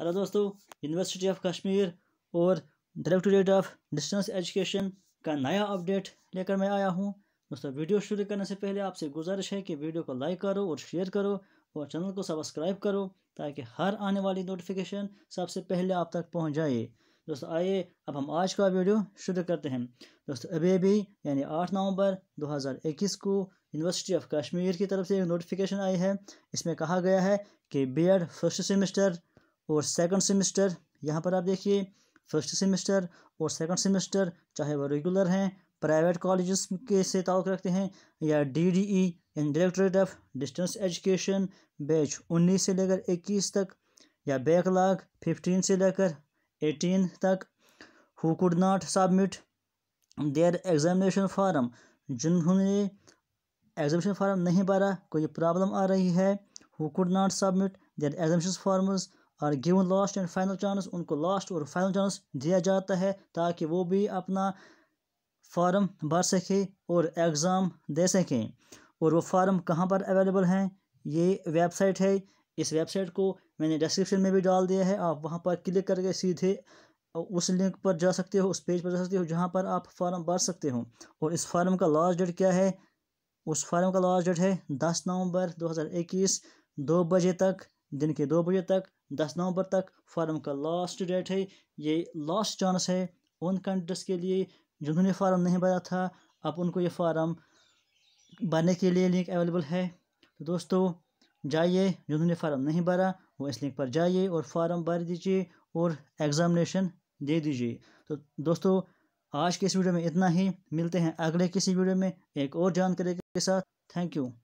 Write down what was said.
hello दोस्तों university of Kashmir और directorate of distance education का नया अपडेट लेकर मैं आया हूँ दोस्तों वीडियो शुरू करने से पहले आपसे गुजारिश है कि वीडियो को लाइक करो और शेयर करो और चैनल को सब्सक्राइब करो ताकि हर आने वाली नोटिफिकेशन सबसे पहले आप तक पहुँच जाए दोस्तों आइए अब हम आज का वीडियो शुरू करते हैं दोस्तों अभी अभी यानी आठ नवंबर 2021 को यूनिवर्सिटी ऑफ कश्मीर की तरफ से एक नोटिफिकेशन आई है इसमें कहा गया है कि बीएड फर्स्ट सेमेस्टर और सेकंड सेमेस्टर यहाँ पर आप देखिए फर्स्ट सेमेस्टर और सेकंड सेमेस्टर चाहे वो रेगुलर हैं प्राइवेट कॉलेजेस के से ताल्लुक़ रखते हैं या D D E in directorate of distance education batch उन्नीस से लेकर इक्कीस तक या बैकलाग फिफ्टीन से लेकर एटीन तक who could not submit their examination form जिन्होंने एग्जामिनेशन फार्म नहीं भरा कोई प्रॉब्लम आ रही है who could not submit their examination forms और given last and final chance उनको लास्ट और फाइनल चांस दिया जाता है ताकि वो भी अपना फार्म भर सकें और एग्ज़ाम दे सकें और वो फार्म कहाँ पर अवेलेबल हैं ये वेबसाइट है इस वेबसाइट को मैंने डिस्क्रिप्शन में भी डाल दिया है आप वहाँ पर क्लिक करके सीधे उस लिंक पर जा सकते हो उस पेज पर जा सकते हो जहाँ पर आप फार्म भर सकते हो और इस फार्म का लास्ट डेट क्या है उस फार्म का लास्ट डेट है दस नवंबर 2021 दो बजे तक दिन के दो बजे तक दस नवंबर तक फॉर्म का लास्ट डेट है ये लास्ट चांस है उन कैंडिडेट्स के लिए जिन्होंने फॉर्म नहीं भरा था अब उनको ये फॉर्म भरने के लिए लिंक अवेलेबल है तो दोस्तों जाइए जिन्होंने फॉर्म नहीं भरा वो इस लिंक पर जाइए और फॉर्म भर दीजिए और एग्ज़ामिनेशन दे दीजिए तो दोस्तों आज के इस वीडियो में इतना ही मिलते हैं अगले किसी वीडियो में एक और जानकारी के साथ थैंक यू